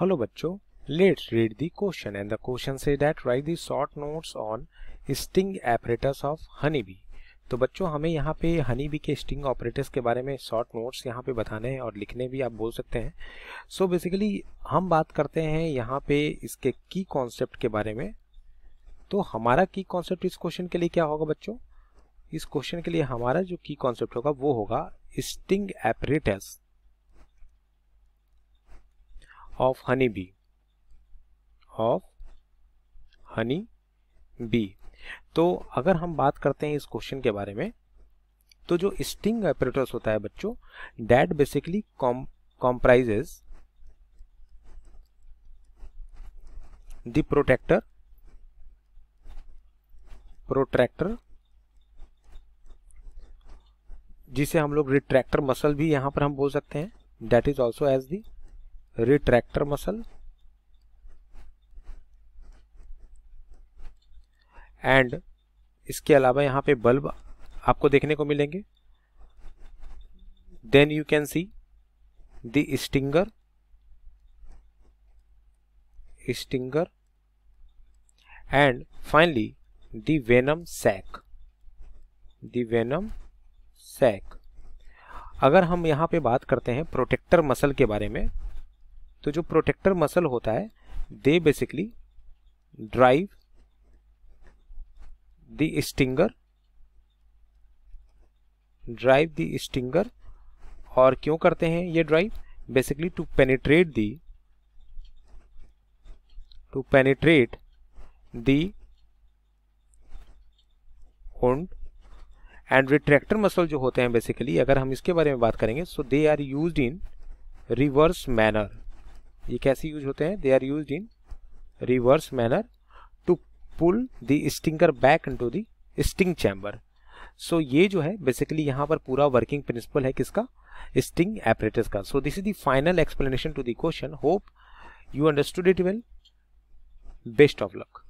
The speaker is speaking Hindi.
Hello bacho, let's read the and the question से say that write the short notes on sting apparatus of honeybee. तो बच्चों हमें यहाँ पे हनी बी के स्टिंग ऑपरेटर्स के बारे में शॉर्ट नोट्स यहाँ पे बताने हैं और लिखने भी आप बोल सकते हैं सो so बेसिकली हम बात करते हैं यहाँ पे इसके की कॉन्सेप्ट के बारे में तो हमारा की कॉन्सेप्ट इस क्वेश्चन के लिए क्या होगा बच्चों इस क्वेश्चन के लिए हमारा जो की कॉन्सेप्ट होगा वो होगा sting operators of honey bee of honey bee तो अगर हम बात करते हैं इस क्वेश्चन के बारे में तो जो स्टिंग ऑपरेटर्स होता है बच्चों that basically comprises the protector protractor जिसे हम लोग रिट्रैक्टर मसल भी यहां पर हम बोल सकते हैं that is also as the retractor muscle and इसके अलावा यहां पे बल्ब आपको देखने को मिलेंगे then you can see the stinger stinger and finally the venom sac the venom sac अगर हम यहाँ पे बात करते हैं प्रोटेक्टर मसल के बारे में तो जो प्रोटेक्टर मसल होता है they basically drive the stinger drive the stinger और क्यों करते हैं ये drive basically to penetrate the to penetrate the होंड एंड रिट्रैक्टर मसल जो होते हैं बेसिकली अगर हम इसके बारे में बात करेंगे so they are use in reverse manner ये कैसे यूज होते हैं they are use in reverse manner to pull the stinger back into the sting chamber so ये जो है बेसिकली यहाँ पर पूरा वर्किंग प्रिंसिपल है किसका स्टिंग एपरेटस का so this is the final explanation to the question hope you understood it well best of luck